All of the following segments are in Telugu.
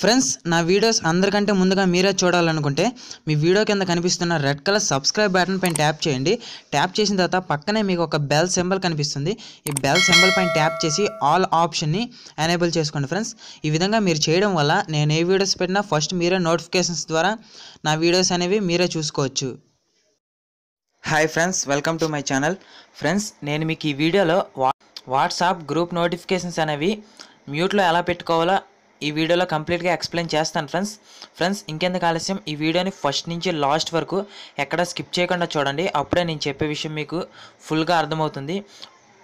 ఫ్రెండ్స్ నా వీడియోస్ అందరికంటే ముందుగా మీరే చూడాలనుకుంటే మీ వీడియో కింద కనిపిస్తున్న రెడ్ కలర్ సబ్స్క్రైబ్ బటన్ పైన ట్యాప్ చేయండి ట్యాప్ చేసిన తర్వాత పక్కనే మీకు ఒక బెల్ సింబల్ కనిపిస్తుంది ఈ బెల్ సింబల్ పైన ట్యాప్ చేసి ఆల్ ఆప్షన్ని ఎనేబుల్ చేసుకోండి ఫ్రెండ్స్ ఈ విధంగా మీరు చేయడం వల్ల నేను ఏ వీడియోస్ పెట్టినా ఫస్ట్ మీరే నోటిఫికేషన్స్ ద్వారా నా వీడియోస్ అనేవి మీరే చూసుకోవచ్చు hi friends welcome to my channel friends నేను మీకు ఈ వీడియోలో వాట్సాప్ గ్రూప్ నోటిఫికేషన్స్ అనేవి మ్యూట్లో ఎలా పెట్టుకోవాలో ఈ వీడియోలో కంప్లీట్గా ఎక్స్ప్లెయిన్ చేస్తాను ఫ్రెండ్స్ ఫ్రెండ్స్ ఇంకెందుకు ఆలస్యం ఈ వీడియోని ఫస్ట్ నుంచి లాస్ట్ వరకు ఎక్కడ స్కిప్ చేయకుండా చూడండి అప్పుడే నేను చెప్పే విషయం మీకు ఫుల్గా అర్థమవుతుంది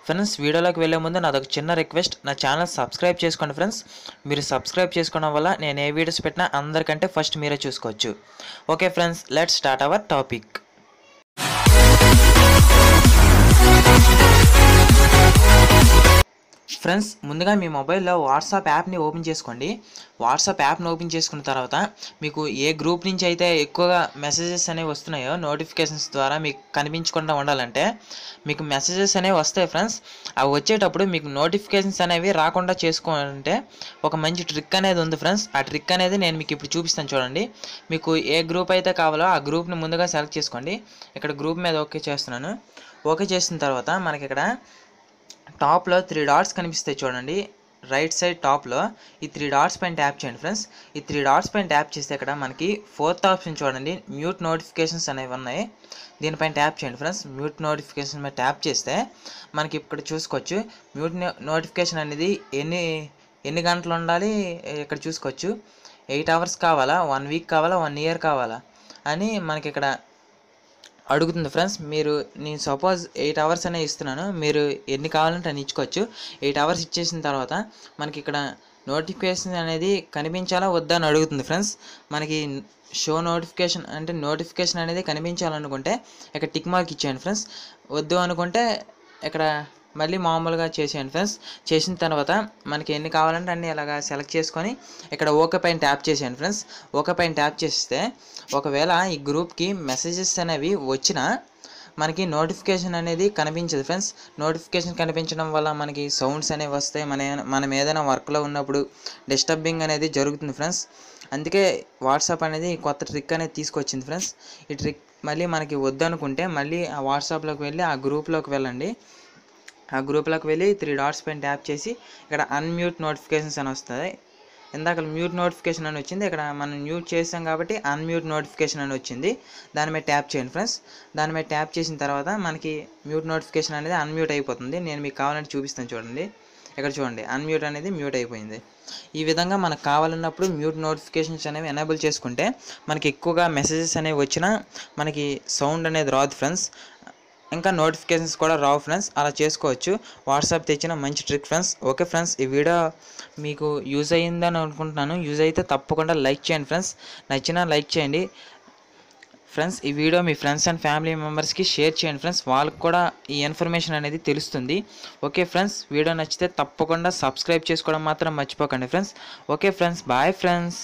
ఫ్రెండ్స్ వీడియోలోకి వెళ్ళే ముందు నాదొక చిన్న రిక్వెస్ట్ నా ఛానల్ సబ్స్క్రైబ్ చేసుకోండి ఫ్రెండ్స్ మీరు సబ్స్క్రైబ్ చేసుకోవడం వల్ల నేను ఏ వీడియోస్ పెట్టినా అందరికంటే ఫస్ట్ మీరే చూసుకోవచ్చు okay friends let's start our topic friends ముందుగా మీ మొబైల్లో వాట్సాప్ యాప్ని ఓపెన్ చేసుకోండి వాట్సాప్ యాప్ని ఓపెన్ చేసుకున్న తర్వాత మీకు ఏ గ్రూప్ నుంచి అయితే ఎక్కువగా మెసేజెస్ అనేవి వస్తున్నాయో నోటిఫికేషన్స్ ద్వారా మీకు కనిపించకుండా ఉండాలంటే మీకు మెసేజెస్ అనేవి వస్తాయి ఫ్రెండ్స్ అవి వచ్చేటప్పుడు మీకు నోటిఫికేషన్స్ అనేవి రాకుండా చేసుకోవాలంటే ఒక మంచి ట్రిక్ అనేది ఉంది ఫ్రెండ్స్ ఆ ట్రిక్ అనేది నేను మీకు ఇప్పుడు చూపిస్తాను చూడండి మీకు ఏ గ్రూప్ అయితే కావాలో ఆ గ్రూప్ని ముందుగా సెలెక్ట్ చేసుకోండి ఇక్కడ గ్రూప్ మీద ఓకే చేస్తున్నాను ఓకే చేసిన తర్వాత మనకి ఇక్కడ టాప్లో త్రీ డాట్స్ కనిపిస్తాయి చూడండి రైట్ సైడ్ టాప్లో ఈ త్రీ డాట్స్ పైన ట్యాప్ చేయండి ఫ్రెండ్స్ ఈ త్రీ డాట్స్ పైన ట్యాప్ చేస్తే ఇక్కడ మనకి ఫోర్త్ ఆప్షన్ చూడండి మ్యూట్ నోటిఫికేషన్స్ అనేవి ఉన్నాయి దీనిపైన ట్యాప్ చేయండి ఫ్రెండ్స్ మ్యూట్ నోటిఫికేషన్ మీద ట్యాప్ చేస్తే మనకి ఇక్కడ చూసుకోవచ్చు మ్యూట్ నోటిఫికేషన్ అనేది ఎన్ని ఎన్ని గంటలు ఉండాలి ఇక్కడ చూసుకోవచ్చు ఎయిట్ అవర్స్ కావాలా వన్ వీక్ కావాలా వన్ ఇయర్ కావాలా అని మనకి ఇక్కడ అడుగుతుంది ఫ్రెండ్స్ మీరు నేను సపోజ్ ఎయిట్ అవర్స్ అనే ఇస్తున్నాను మీరు ఎన్ని కావాలంటే అని ఇచ్చుకోవచ్చు ఎయిట్ అవర్స్ ఇచ్చేసిన తర్వాత మనకి ఇక్కడ నోటిఫికేషన్ అనేది కనిపించాలా వద్దా అని అడుగుతుంది ఫ్రెండ్స్ మనకి షో నోటిఫికేషన్ అంటే నోటిఫికేషన్ అనేది కనిపించాలనుకుంటే ఇక్కడ టిక్ మార్క్ ఇచ్చేయండి ఫ్రెండ్స్ వద్దు అనుకుంటే ఇక్కడ మళ్ళీ మామూలుగా చేసేయండి ఫ్రెండ్స్ చేసిన తర్వాత మనకి ఎన్ని కావాలంటే అన్ని ఇలాగ సెలెక్ట్ చేసుకొని ఇక్కడ ఓకే పైన ట్యాప్ చేసేయండి ఫ్రెండ్స్ ఓకే పైన ట్యాప్ చేస్తే ఒకవేళ ఈ గ్రూప్కి మెసేజెస్ అనేవి వచ్చినా మనకి నోటిఫికేషన్ అనేది కనిపించదు ఫ్రెండ్స్ నోటిఫికేషన్ కనిపించడం వల్ల మనకి సౌండ్స్ అనేవి వస్తాయి మన మనం ఏదైనా వర్క్లో ఉన్నప్పుడు డిస్టర్బింగ్ అనేది జరుగుతుంది ఫ్రెండ్స్ అందుకే వాట్సాప్ అనేది కొత్త ట్రిక్ అనేది తీసుకొచ్చింది ఫ్రెండ్స్ ఈ ట్రిక్ మళ్ళీ మనకి వద్దనుకుంటే మళ్ళీ ఆ వాట్సాప్లోకి వెళ్ళి ఆ గ్రూప్లోకి వెళ్ళండి ఆ గ్రూప్లోకి వెళ్ళి త్రీ డాట్స్ పైన ట్యాప్ చేసి ఇక్కడ అన్మ్యూట్ నోటిఫికేషన్స్ అని వస్తుంది ఇందాక మ్యూట్ నోటిఫికేషన్ అని వచ్చింది ఇక్కడ మనం మ్యూట్ చేసాం కాబట్టి అన్మ్యూట్ నోటిఫికేషన్ అని వచ్చింది దాని మీద ట్యాప్ చేయండి ఫ్రెండ్స్ దాని మీద ట్యాప్ చేసిన తర్వాత మనకి మ్యూట్ నోటిఫికేషన్ అనేది అన్మ్యూట్ అయిపోతుంది నేను మీకు కావాలంటే చూపిస్తాను చూడండి ఇక్కడ చూడండి అన్మ్యూట్ అనేది మ్యూట్ అయిపోయింది ఈ విధంగా మనకు కావాలన్నప్పుడు మ్యూట్ నోటిఫికేషన్స్ అనేవి ఎనేబుల్ చేసుకుంటే మనకి ఎక్కువగా మెసేజెస్ అనేవి వచ్చినా మనకి సౌండ్ అనేది రాదు ఫ్రెండ్స్ ఇంకా నోటిఫికేషన్స్ కూడా రావు ఫ్రెండ్స్ అలా చేసుకోవచ్చు వాట్సాప్ తెచ్చిన మంచి ట్రిక్ ఫ్రెండ్స్ ఓకే ఫ్రెండ్స్ ఈ వీడియో మీకు యూజ్ అయ్యిందని అనుకుంటున్నాను యూజ్ అయితే తప్పకుండా లైక్ చేయండి ఫ్రెండ్స్ నచ్చినా లైక్ చేయండి ఫ్రెండ్స్ ఈ వీడియో మీ ఫ్రెండ్స్ అండ్ ఫ్యామిలీ మెంబర్స్కి షేర్ చేయండి ఫ్రెండ్స్ వాళ్ళకు కూడా ఈ ఇన్ఫర్మేషన్ అనేది తెలుస్తుంది ఓకే ఫ్రెండ్స్ వీడియో నచ్చితే తప్పకుండా సబ్స్క్రైబ్ చేసుకోవడం మాత్రం మర్చిపోకండి friends okay friends bye friends